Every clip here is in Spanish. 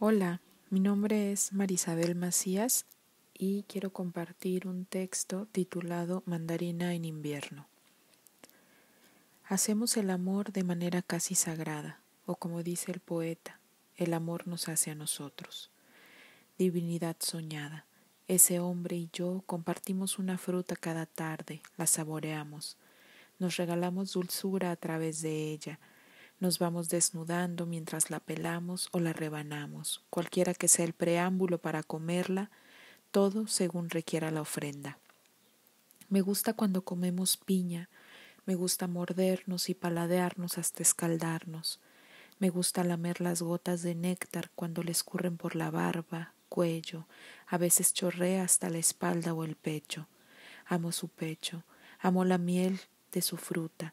Hola, mi nombre es Marisabel Macías y quiero compartir un texto titulado Mandarina en invierno. Hacemos el amor de manera casi sagrada, o como dice el poeta, el amor nos hace a nosotros. Divinidad soñada, ese hombre y yo compartimos una fruta cada tarde, la saboreamos, nos regalamos dulzura a través de ella, nos vamos desnudando mientras la pelamos o la rebanamos, cualquiera que sea el preámbulo para comerla, todo según requiera la ofrenda. Me gusta cuando comemos piña, me gusta mordernos y paladearnos hasta escaldarnos. Me gusta lamer las gotas de néctar cuando le escurren por la barba, cuello, a veces chorrea hasta la espalda o el pecho. Amo su pecho, amo la miel de su fruta,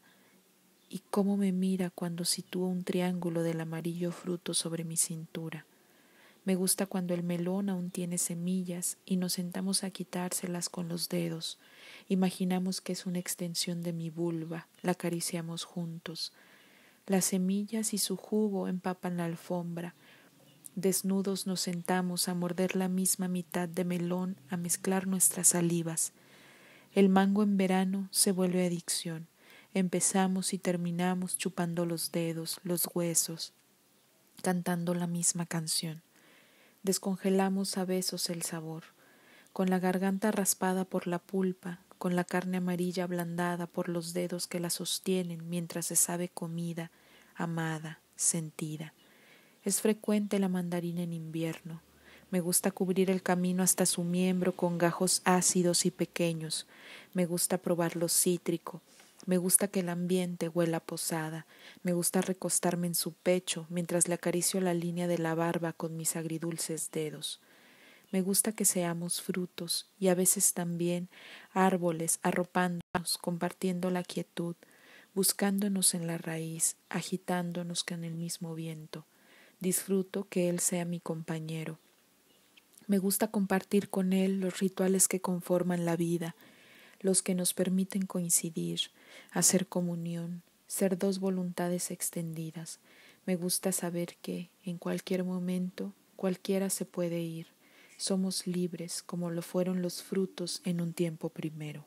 y cómo me mira cuando sitúo un triángulo del amarillo fruto sobre mi cintura. Me gusta cuando el melón aún tiene semillas y nos sentamos a quitárselas con los dedos. Imaginamos que es una extensión de mi vulva, la acariciamos juntos. Las semillas y su jugo empapan la alfombra. Desnudos nos sentamos a morder la misma mitad de melón, a mezclar nuestras salivas. El mango en verano se vuelve adicción. Empezamos y terminamos chupando los dedos, los huesos, cantando la misma canción. Descongelamos a besos el sabor, con la garganta raspada por la pulpa, con la carne amarilla ablandada por los dedos que la sostienen mientras se sabe comida, amada, sentida. Es frecuente la mandarina en invierno. Me gusta cubrir el camino hasta su miembro con gajos ácidos y pequeños. Me gusta probar lo cítrico, me gusta que el ambiente huela a posada, me gusta recostarme en su pecho mientras le acaricio la línea de la barba con mis agridulces dedos. Me gusta que seamos frutos y a veces también árboles arropándonos, compartiendo la quietud, buscándonos en la raíz, agitándonos con el mismo viento. Disfruto que Él sea mi compañero. Me gusta compartir con Él los rituales que conforman la vida, los que nos permiten coincidir, hacer comunión, ser dos voluntades extendidas. Me gusta saber que, en cualquier momento, cualquiera se puede ir. Somos libres como lo fueron los frutos en un tiempo primero.